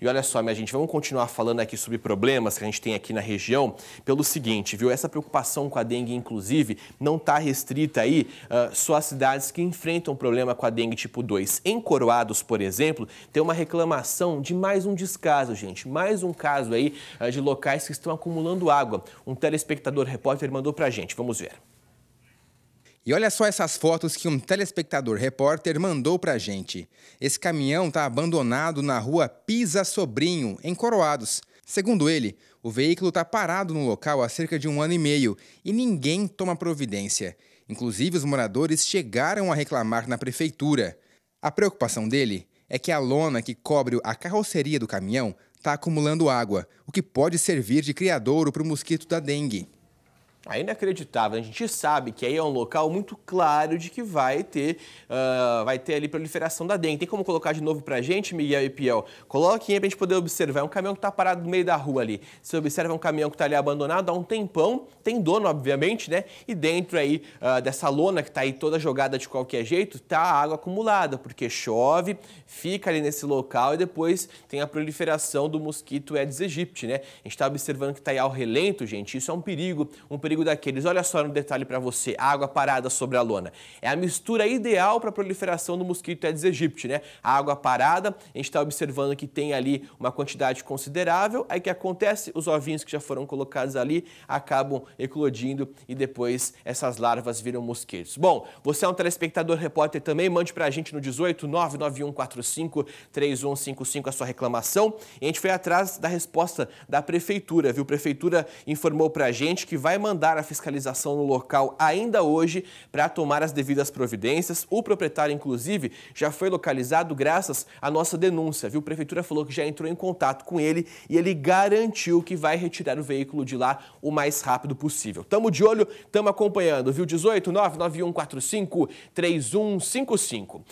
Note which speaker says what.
Speaker 1: E olha só, minha gente, vamos continuar falando aqui sobre problemas que a gente tem aqui na região pelo seguinte, viu? Essa preocupação com a dengue, inclusive, não está restrita aí uh, só às cidades que enfrentam problema com a dengue tipo 2. Em Coroados, por exemplo, tem uma reclamação de mais um descaso, gente. Mais um caso aí uh, de locais que estão acumulando água. Um telespectador
Speaker 2: repórter mandou pra gente. Vamos ver. E olha só essas fotos que um telespectador repórter mandou pra gente. Esse caminhão tá abandonado na rua Pisa Sobrinho, em Coroados. Segundo ele, o veículo está parado no local há cerca de um ano e meio e ninguém toma providência. Inclusive, os moradores chegaram a reclamar na prefeitura. A preocupação dele é que a lona que cobre a carroceria do caminhão está acumulando água, o que pode servir de criadouro para o mosquito da dengue.
Speaker 1: É inacreditável. Né? A gente sabe que aí é um local muito claro de que vai ter, uh, vai ter ali proliferação da dengue. Tem como colocar de novo pra gente, Miguel e Piel? Coloquem aí pra gente poder observar. É um caminhão que tá parado no meio da rua ali. Você observa um caminhão que tá ali abandonado há um tempão, tem dono, obviamente, né? E dentro aí uh, dessa lona que tá aí toda jogada de qualquer jeito, tá água acumulada, porque chove, fica ali nesse local e depois tem a proliferação do mosquito Aedes aegypti, né? A gente tá observando que tá aí ao relento, gente. Isso é um perigo, um perigo perigo daqueles. Olha só no detalhe para você, água parada sobre a lona. É a mistura ideal para a proliferação do mosquito Aedes aegypti, né? A água parada, a gente está observando que tem ali uma quantidade considerável, aí que acontece? Os ovinhos que já foram colocados ali acabam eclodindo e depois essas larvas viram mosquitos. Bom, você é um telespectador repórter também, mande para a gente no 18 3155 a sua reclamação. E a gente foi atrás da resposta da prefeitura, viu? A prefeitura informou para a gente que vai mandar mandar a fiscalização no local ainda hoje para tomar as devidas providências. O proprietário, inclusive, já foi localizado graças à nossa denúncia, viu? A prefeitura falou que já entrou em contato com ele e ele garantiu que vai retirar o veículo de lá o mais rápido possível. Tamo de olho, tamo acompanhando, viu? 18 99145 3155.